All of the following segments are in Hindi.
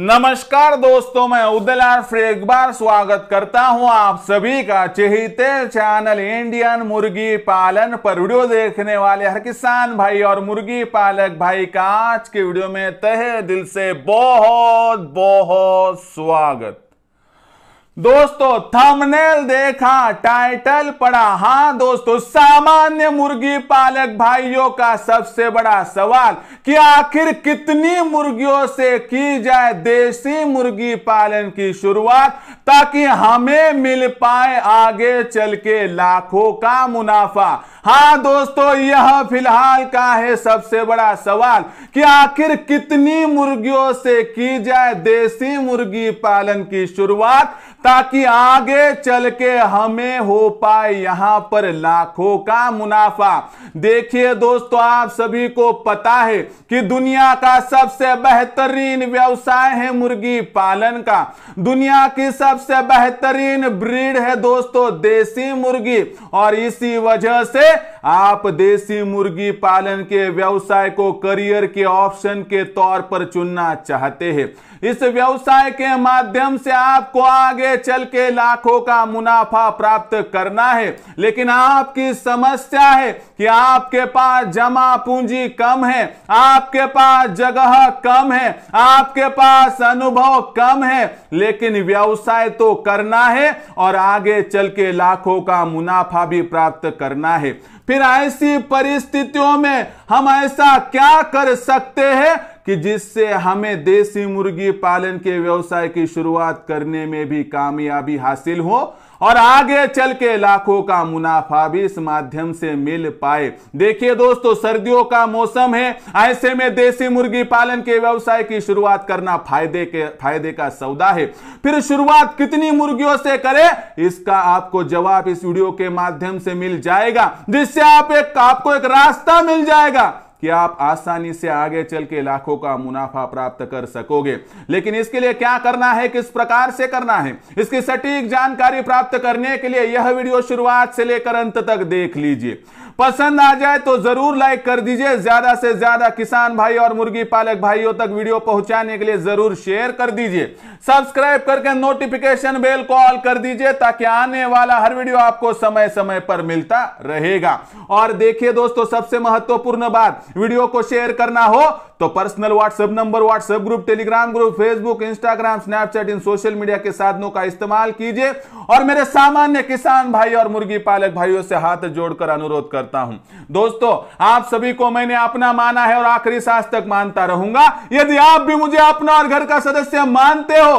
नमस्कार दोस्तों मैं उदल फिर एक बार स्वागत करता हूं आप सभी का चेहते चैनल इंडियन मुर्गी पालन पर वीडियो देखने वाले हर किसान भाई और मुर्गी पालक भाई का आज के वीडियो में तहे दिल से बहुत बहुत स्वागत दोस्तों थंबनेल देखा टाइटल पढ़ा हाँ दोस्तों सामान्य मुर्गी पालक भाइयों का सबसे बड़ा सवाल कि आखिर कितनी मुर्गियों से की जाए देसी मुर्गी पालन की शुरुआत ताकि हमें मिल पाए आगे चल के लाखों का मुनाफा हाँ दोस्तों यह फिलहाल का है सबसे बड़ा सवाल कि आखिर कितनी मुर्गियों से की जाए देसी मुर्गी पालन की शुरुआत ताकि आगे चल के हमें हो पाए यहां पर लाखों का मुनाफा देखिए दोस्तों आप सभी को पता है कि दुनिया का सबसे बेहतरीन व्यवसाय है मुर्गी पालन का दुनिया की सबसे बेहतरीन ब्रीड है दोस्तों देसी मुर्गी और इसी वजह से आप देसी मुर्गी पालन के व्यवसाय को करियर के ऑप्शन के तौर पर चुनना चाहते हैं इस व्यवसाय के माध्यम से आपको आगे आगे चल के लाखों का मुनाफा प्राप्त करना है लेकिन आपकी समस्या है कि आपके पास जमा पूंजी कम है आपके पास जगह कम है आपके पास अनुभव कम है लेकिन व्यवसाय तो करना है और आगे चल के लाखों का मुनाफा भी प्राप्त करना है फिर ऐसी परिस्थितियों में हम ऐसा क्या कर सकते हैं कि जिससे हमें देसी मुर्गी पालन के व्यवसाय की शुरुआत करने में भी कामयाबी हासिल हो और आगे चल के लाखों का मुनाफा भी इस माध्यम से मिल पाए देखिए दोस्तों सर्दियों का मौसम है ऐसे में देसी मुर्गी पालन के व्यवसाय की शुरुआत करना फायदे के फायदे का सौदा है फिर शुरुआत कितनी मुर्गियों से करें इसका आपको जवाब इस वीडियो के माध्यम से मिल जाएगा जिससे आप एक आपको एक रास्ता मिल जाएगा कि आप आसानी से आगे चल के लाखों का मुनाफा प्राप्त कर सकोगे लेकिन इसके लिए क्या करना है किस प्रकार से करना है इसकी सटीक जानकारी प्राप्त करने के लिए यह वीडियो शुरुआत से लेकर अंत तक देख लीजिए पसंद आ जाए तो जरूर लाइक कर दीजिए ज्यादा से ज्यादा किसान भाई और मुर्गी पालक भाइयों तक वीडियो पहुंचाने के लिए जरूर शेयर कर दीजिए सब्सक्राइब करके नोटिफिकेशन बेल को ऑल कर दीजिए ताकि आने वाला हर वीडियो आपको समय समय पर मिलता रहेगा और देखिए दोस्तों सबसे महत्वपूर्ण बात वीडियो को शेयर करना हो तो personal WhatsApp number WhatsApp group Telegram group Facebook Instagram Snapchat इन सोशल मीडिया के साधनों का इस्तेमाल कीजिए और मेरे सामान्य किसान भाई और मुर्गी पालक भाइयों से हाथ जोड़कर अनुरोध करता हूं दोस्तों आप सभी को मैंने अपना माना है और आखिरी सांस तक मानता रहूंगा यदि आप भी मुझे अपना और घर का सदस्य मानते हो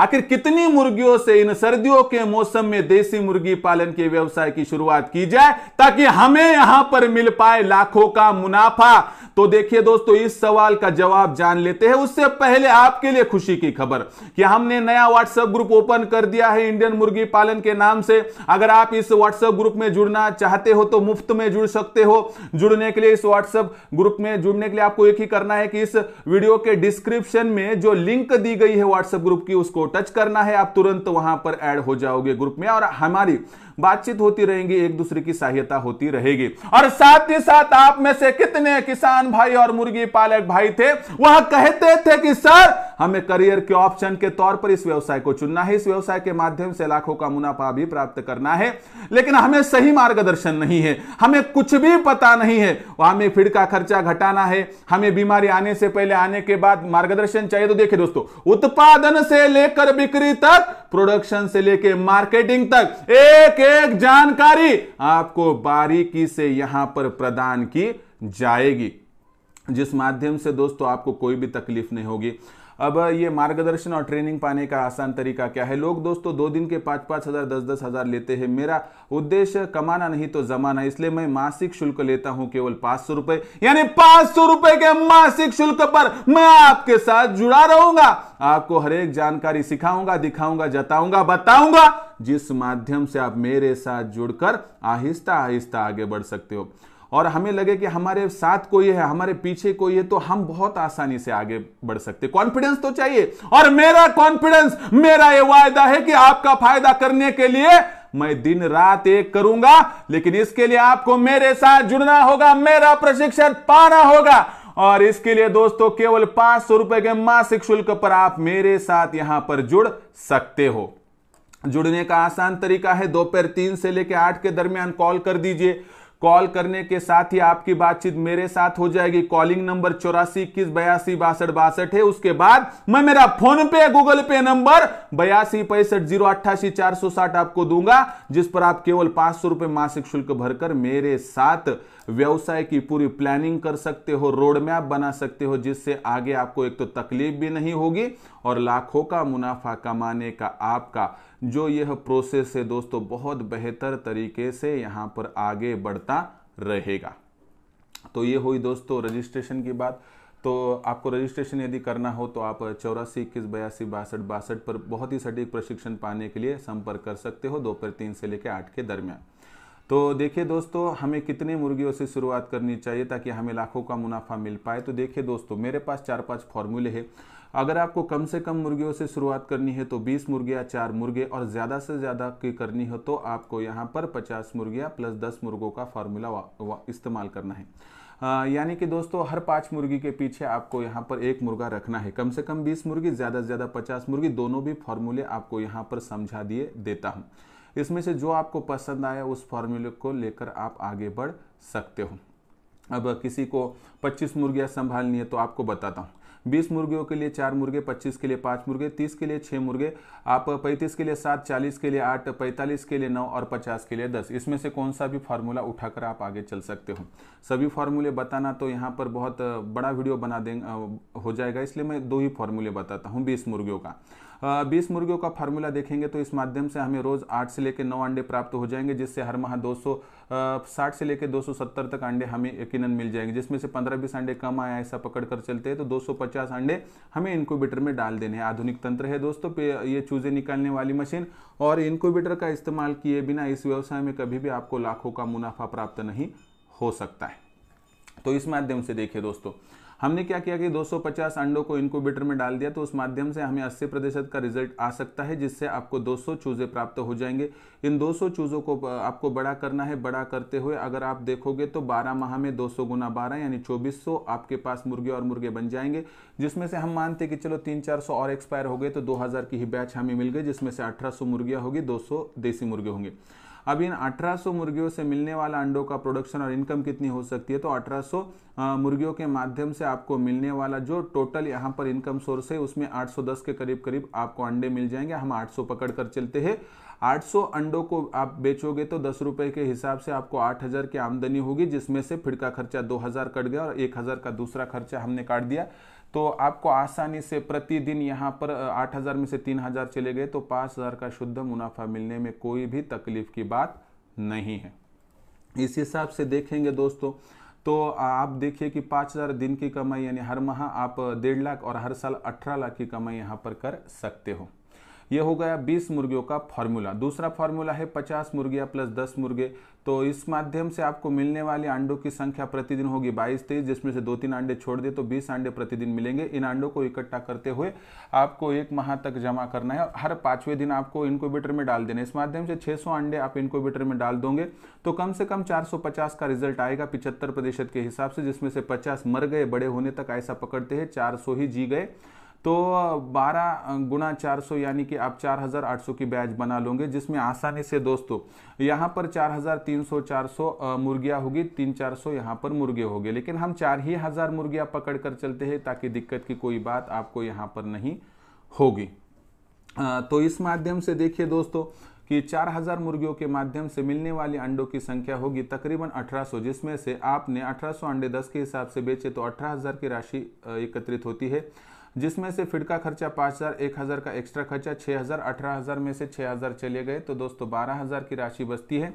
आखिर कितनी मुर्गियों से इन सर्दियों के मौसम में देसी मुर्गी पालन के व्यवसाय की शुरुआत की जाए ताकि हमें यहां पर मिल पाए लाखों का मुनाफा तो देखिए दोस्तों इस सवाल का जवाब जान लेते हैं उससे पहले आपके लिए खुशी की खबर कि हमने नया व्हाट्सएप ग्रुप ओपन कर दिया है इंडियन मुर्गी पालन के नाम से अगर आप इस व्हाट्सएप ग्रुप में जुड़ना चाहते हो तो मुफ्त में जुड़ सकते हो जुड़ने के लिए इस व्हाट्सएप ग्रुप में जुड़ने के लिए आपको एक ही करना है कि इस वीडियो के डिस्क्रिप्शन में जो लिंक दी गई है व्हाट्सएप ग्रुप की उसको टच करना है आप तुरंत वहां पर एड हो जाओगे ग्रुप में और हमारी बातचीत होती रहेगी एक दूसरे की सहायता होती रहेगी और साथ ही साथ आप में से कितने किसान भाई और मुर्गी पालक भाई थे वह कहते थे कि सर हमें करियर के ऑप्शन के तौर पर इस व्यवसाय को चुनना है इस व्यवसाय के माध्यम से लाखों का मुनाफा भी प्राप्त करना है लेकिन हमें सही मार्गदर्शन नहीं है हमें कुछ भी पता नहीं है वह हमें फिर का खर्चा घटाना है हमें बीमारी आने से पहले आने के बाद मार्गदर्शन चाहिए तो देखिए दोस्तों उत्पादन से लेकर बिक्री तक प्रोडक्शन से लेकर मार्केटिंग तक एक एक जानकारी आपको बारीकी से यहां पर प्रदान की जाएगी जिस माध्यम से दोस्तों आपको कोई भी तकलीफ नहीं होगी अब ये मार्गदर्शन और ट्रेनिंग पाने का आसान तरीका क्या है लोग दोस्तों दो दिन के पाँच पाँच हज़ार दस दस हज़ार लेते हैं मेरा उद्देश्य कमाना नहीं तो जमाना इसलिए मैं मासिक शुल्क लेता हूं केवल पाँच सौ रुपये यानी पाँच सौ रुपये के मासिक शुल्क पर मैं आपके साथ जुड़ा रहूंगा आपको हर एक जानकारी सिखाऊंगा दिखाऊंगा जताऊंगा बताऊंगा जिस माध्यम से आप मेरे साथ जुड़कर आहिस्ता आहिस्ता आगे बढ़ सकते हो और हमें लगे कि हमारे साथ कोई है हमारे पीछे कोई है तो हम बहुत आसानी से आगे बढ़ सकते कॉन्फिडेंस तो चाहिए और मेरा कॉन्फिडेंस मेरा यह वायदा है कि आपका फायदा करने के लिए मैं दिन रात एक करूंगा लेकिन इसके लिए आपको मेरे साथ जुड़ना होगा मेरा प्रशिक्षण पाना होगा और इसके लिए दोस्तों केवल पांच सौ रुपए के मासिक शुल्क पर आप मेरे साथ यहां पर जुड़ सकते हो जुड़ने का आसान तरीका है दोपहर तीन से लेकर आठ के दरमियान कॉल कर दीजिए कॉल करने के साथ ही आपकी बातचीत मेरे साथ हो जाएगी कॉलिंग नंबर चौरासी इक्कीस बयासी बासठ बासठ है उसके बाद मैं मेरा फोन पे गूगल पे नंबर बयासी पैंसठ जीरो अट्ठासी चार सौ साठ आपको दूंगा जिस पर आप केवल पांच सौ रुपए मासिक शुल्क भरकर मेरे साथ व्यवसाय की पूरी प्लानिंग कर सकते हो रोड मैप बना सकते हो जिससे आगे आपको एक तो तकलीफ भी नहीं होगी और लाखों का मुनाफा कमाने का आपका जो यह प्रोसेस है दोस्तों बहुत बेहतर तरीके से यहाँ पर आगे बढ़ता रहेगा तो ये हुई दोस्तों रजिस्ट्रेशन की बात तो आपको रजिस्ट्रेशन यदि करना हो तो आप चौरासी इक्कीस बयासी बासठ बासठ पर बहुत ही सटीक प्रशिक्षण पाने के लिए संपर्क कर सकते हो दोपहर तीन से लेकर आठ के दरमियान तो देखिए दोस्तों हमें कितने मुर्गियों से शुरुआत करनी चाहिए ताकि हमें लाखों का मुनाफा मिल पाए तो देखिए दोस्तों मेरे पास चार पांच फॉर्मूले हैं अगर आपको कम से कम मुर्गियों से शुरुआत करनी है तो 20 मुर्गियां चार मुर्गे और ज़्यादा से ज़्यादा की करनी हो तो आपको यहाँ पर 50 मुर्गियां प्लस 10 मुर्गों का फार्मूला इस्तेमाल करना है यानी कि दोस्तों हर पाँच मुर्गी के पीछे आपको यहाँ पर एक मुर्गा रखना है कम से कम बीस मुर्गी ज़्यादा से ज़्यादा पचास मुर्गी दोनों भी फार्मूले आपको यहाँ पर समझा दिए देता हूँ इसमें से जो आपको पसंद आया उस फार्मूले को लेकर आप आगे बढ़ सकते हो अब किसी को 25 मुर्गियाँ संभालनी है तो आपको बताता हूँ बीस मुर्गियों के लिए चार मुर्गे पच्चीस के लिए पाँच मुर्गे तीस के लिए छः मुर्गे आप पैंतीस के लिए सात चालीस के लिए आठ पैंतालीस के लिए नौ और पचास के लिए दस इसमें से कौन सा भी फार्मूला उठाकर आप आगे चल सकते हो सभी फार्मूले बताना तो यहाँ पर बहुत बड़ा वीडियो बना दें हो जाएगा इसलिए मैं दो ही फार्मूले बताता हूँ बीस मुर्गियों का बीस मुर्गियों का फार्मूला देखेंगे तो इस माध्यम से हमें रोज आठ से लेकर नौ अंडे प्राप्त हो जाएंगे जिससे हर माह दो सौ साठ से लेकर दो सौ सत्तर तक अंडे हमें यकीन मिल जाएंगे जिसमें से पंद्रह बीस अंडे कम आया ऐसा पकड़ कर चलते हैं तो दो सौ पचास अंडे हमें इनक्यूबेटर में डाल देने हैं आधुनिक तंत्र है दोस्तों ये चूजे निकालने वाली मशीन और इनक्यूबेटर का इस्तेमाल किए बिना इस व्यवसाय में कभी भी आपको लाखों का मुनाफा प्राप्त नहीं हो सकता है तो इस माध्यम से देखिए दोस्तों हमने क्या किया कि 250 अंडों को इनक्यूबेटर में डाल दिया तो उस माध्यम से हमें 80 प्रतिशत का रिजल्ट आ सकता है जिससे आपको 200 चूजे प्राप्त हो जाएंगे इन 200 चूजों को आपको बड़ा करना है बड़ा करते हुए अगर आप देखोगे तो 12 माह में 200 सौ गुना बारह यानी 2400 आपके पास मुर्गे और मुर्गे बन जाएंगे जिसमें से हम मानते कि चलो तीन चार सौ और एक्सपायर हो गए तो दो की ही बैच हमें मिल गई जिसमें से सौ मुर्गियाँ होगी दो देसी मुर्गे होंगे अब इन 1800 मुर्गियों से मिलने वाला अंडों का प्रोडक्शन और इनकम कितनी हो सकती है तो 1800 मुर्गियों के माध्यम से आपको मिलने वाला जो टोटल यहाँ पर इनकम सोर्स है उसमें 810 के करीब करीब आपको अंडे मिल जाएंगे हम 800 पकड़ कर चलते हैं 800 अंडों को आप बेचोगे तो दस रुपये के हिसाब से आपको 8000 की आमदनी होगी जिसमें से फिड़का खर्चा 2000 कट गया और 1000 का दूसरा खर्चा हमने काट दिया तो आपको आसानी से प्रतिदिन यहाँ पर 8000 में से 3000 चले गए तो 5000 का शुद्ध मुनाफा मिलने में कोई भी तकलीफ की बात नहीं है इस हिसाब से देखेंगे दोस्तों तो आप देखिए कि पाँच हज़ार दिन की कमाई यानी हर माह आप डेढ़ लाख और हर साल अठारह लाख की कमाई यहाँ पर कर सकते हो ये हो गया बीस मुर्गियों का फॉर्मूला दूसरा फॉर्मूला है पचास मुर्गिया प्लस दस मुर्गे तो इस माध्यम से आपको मिलने वाले अंडों की संख्या प्रतिदिन होगी बाईस तेईस जिसमें से दो तीन अंडे छोड़ दे तो बीस अंडे प्रतिदिन मिलेंगे इन अंडों को इकट्ठा करते हुए आपको एक माह तक जमा करना है हर पांचवें दिन आपको इनकोबेटर में डाल देना इस माध्यम से छह अंडे आप इनकोबेटर में डाल दोगे तो कम से कम चार का रिजल्ट आएगा पिछहत्तर प्रतिशत के हिसाब से जिसमें से पचास मर गए बड़े होने तक ऐसा पकड़ते हैं चार ही जी गए तो 12 गुणा चार यानी कि आप 4800 की बैच बना लोगे जिसमें आसानी से दोस्तों यहाँ पर 4300 400 मुर्गियाँ होगी तीन चार सौ यहाँ पर मुर्गे होंगे लेकिन हम चार ही हज़ार मुर्गियाँ पकड़ कर चलते हैं ताकि दिक्कत की कोई बात आपको यहाँ पर नहीं होगी तो इस माध्यम से देखिए दोस्तों कि 4000 मुर्गियों के माध्यम से मिलने वाली अंडों की संख्या होगी तकरीबन 1800 जिसमें से आपने 1800 अंडे 10 के हिसाब से बेचे तो 18000 की राशि एकत्रित होती है जिसमें से फिर का खर्चा पाँच हज़ार एक हज़ार का एक्स्ट्रा खर्चा छः हज़ार अठारह हज़ार में से छः हज़ार चले गए तो दोस्तों बारह हज़ार की राशि बचती है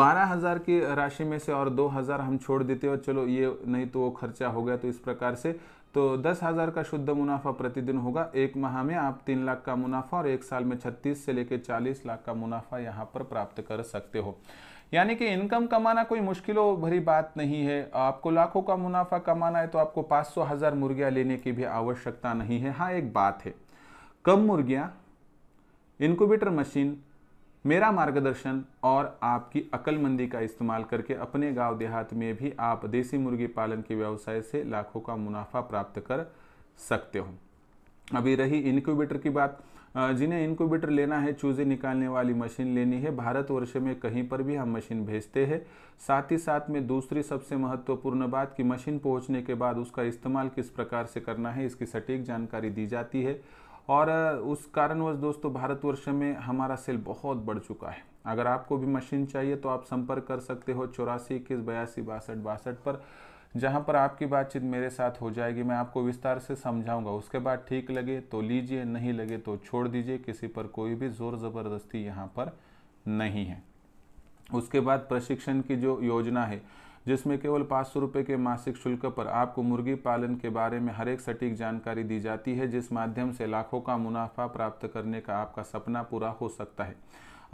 बारह हज़ार की राशि में से और दो हज़ार हम छोड़ देते हो चलो ये नहीं तो वो खर्चा हो गया तो इस प्रकार से तो दस हज़ार का शुद्ध मुनाफा प्रतिदिन होगा एक माह में आप तीन लाख का मुनाफा और एक साल में छत्तीस से लेकर चालीस लाख का मुनाफा यहाँ पर प्राप्त कर सकते हो यानी कि इनकम कमाना कोई मुश्किलों भरी बात नहीं है आपको लाखों का मुनाफा कमाना है तो आपको पाँच सौ हज़ार मुर्गियाँ लेने की भी आवश्यकता नहीं है हाँ एक बात है कम मुर्गियाँ इनक्यूबेटर मशीन मेरा मार्गदर्शन और आपकी अकलमंदी का इस्तेमाल करके अपने गांव देहात में भी आप देसी मुर्गी पालन के व्यवसाय से लाखों का मुनाफा प्राप्त कर सकते हो अभी रही इनक्यूबेटर की बात जिन्हें इनक्यूबेटर लेना है चूजे निकालने वाली मशीन लेनी है भारतवर्ष में कहीं पर भी हम मशीन भेजते हैं साथ ही साथ में दूसरी सबसे महत्वपूर्ण बात कि मशीन पहुंचने के बाद उसका इस्तेमाल किस प्रकार से करना है इसकी सटीक जानकारी दी जाती है और उस कारणवश दोस्तों भारतवर्ष में हमारा सेल बहुत बढ़ चुका है अगर आपको भी मशीन चाहिए तो आप संपर्क कर सकते हो चौरासी इक्कीस बयासी बासठ बासठ पर जहाँ पर आपकी बातचीत मेरे साथ हो जाएगी मैं आपको विस्तार से समझाऊंगा उसके बाद ठीक लगे तो लीजिए नहीं लगे तो छोड़ दीजिए किसी पर कोई भी जोर ज़बरदस्ती यहाँ पर नहीं है उसके बाद प्रशिक्षण की जो योजना है जिसमें केवल पाँच सौ रुपये के मासिक शुल्क पर आपको मुर्गी पालन के बारे में हर एक सटीक जानकारी दी जाती है जिस माध्यम से लाखों का मुनाफा प्राप्त करने का आपका सपना पूरा हो सकता है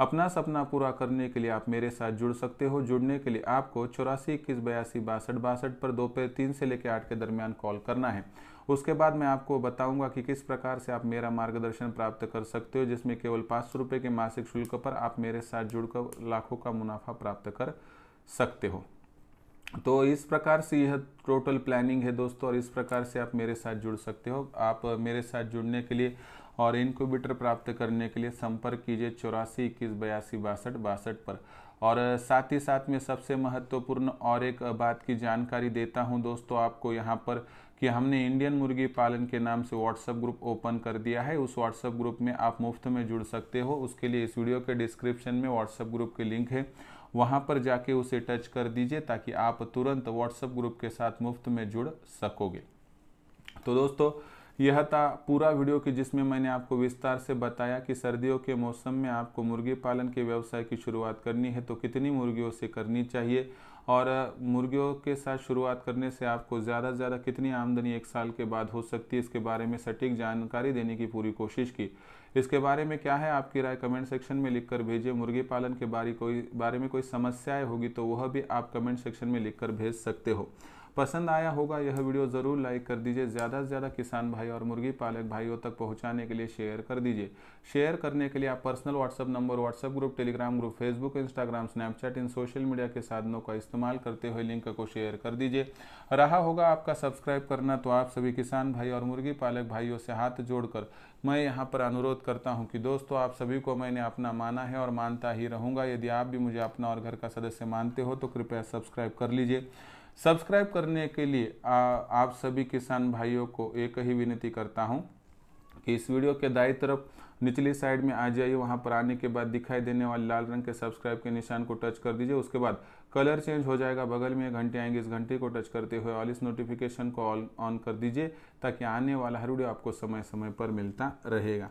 अपना सपना पूरा करने के लिए आप मेरे साथ जुड़ सकते हो जुड़ने के लिए आपको चौरासी इक्कीस बयासी बासठ बासठ पर दोपहर तीन से लेकर आठ के दरमियान कॉल करना है उसके बाद मैं आपको बताऊंगा कि किस प्रकार से आप मेरा मार्गदर्शन प्राप्त कर सकते हो जिसमें केवल पाँच सौ रुपये के मासिक शुल्क पर आप मेरे साथ जुड़कर लाखों का मुनाफा प्राप्त कर सकते हो तो इस प्रकार से यह टोटल प्लानिंग है दोस्तों और इस प्रकार से आप मेरे साथ जुड़ सकते हो आप मेरे साथ जुड़ने के लिए और इनक्यूबेटर प्राप्त करने के लिए संपर्क कीजिए चौरासी इक्कीस बयासी बासठ बासठ पर और साथ ही साथ में सबसे महत्वपूर्ण और एक बात की जानकारी देता हूं दोस्तों आपको यहां पर कि हमने इंडियन मुर्गी पालन के नाम से व्हाट्सअप ग्रुप ओपन कर दिया है उस व्हाट्सअप ग्रुप में आप मुफ्त में जुड़ सकते हो उसके लिए इस वीडियो के डिस्क्रिप्शन में व्हाट्सएप ग्रुप के लिंक है वहाँ पर जाके उसे टच कर दीजिए ताकि आप तुरंत व्हाट्सएप ग्रुप के साथ मुफ्त में जुड़ सकोगे तो दोस्तों यह था पूरा वीडियो कि जिसमें मैंने आपको विस्तार से बताया कि सर्दियों के मौसम में आपको मुर्गी पालन के व्यवसाय की शुरुआत करनी है तो कितनी मुर्गियों से करनी चाहिए और मुर्गियों के साथ शुरुआत करने से आपको ज़्यादा से ज़्यादा कितनी आमदनी एक साल के बाद हो सकती है इसके बारे में सटीक जानकारी देने की पूरी कोशिश की इसके बारे में क्या है आपकी राय कमेंट सेक्शन में लिखकर भेजिए मुर्गी पालन के बारे कोई बारे में कोई समस्याएं होगी तो वह भी आप कमेंट सेक्शन में लिखकर भेज सकते हो पसंद आया होगा यह वीडियो ज़रूर लाइक कर दीजिए ज़्यादा से ज़्यादा किसान भाई और मुर्गी पालक भाइयों तक पहुंचाने के लिए शेयर कर दीजिए शेयर करने के लिए आप personal WhatsApp number WhatsApp group Telegram group Facebook Instagram Snapchat इन सोशल मीडिया के साधनों का इस्तेमाल करते हुए लिंक को शेयर कर दीजिए रहा होगा आपका सब्सक्राइब करना तो आप सभी किसान भाई और मुर्गी पालक भाइयों से हाथ जोड़कर मैं यहाँ पर अनुरोध करता हूँ कि दोस्तों आप सभी को मैंने अपना माना है और मानता ही रहूँगा यदि आप भी मुझे अपना और घर का सदस्य मानते हो तो कृपया सब्सक्राइब कर लीजिए सब्सक्राइब करने के लिए आ, आप सभी किसान भाइयों को एक ही विनती करता हूँ कि इस वीडियो के दाई तरफ निचली साइड में आ जाइए वहाँ पर आने के बाद दिखाई देने वाले लाल रंग के सब्सक्राइब के निशान को टच कर दीजिए उसके बाद कलर चेंज हो जाएगा बगल में घंटे आएंगे इस घंटे को टच करते हुए ऑल इस नोटिफिकेशन को ऑल ऑन कर दीजिए ताकि आने वाला हर वीडियो आपको समय समय पर मिलता रहेगा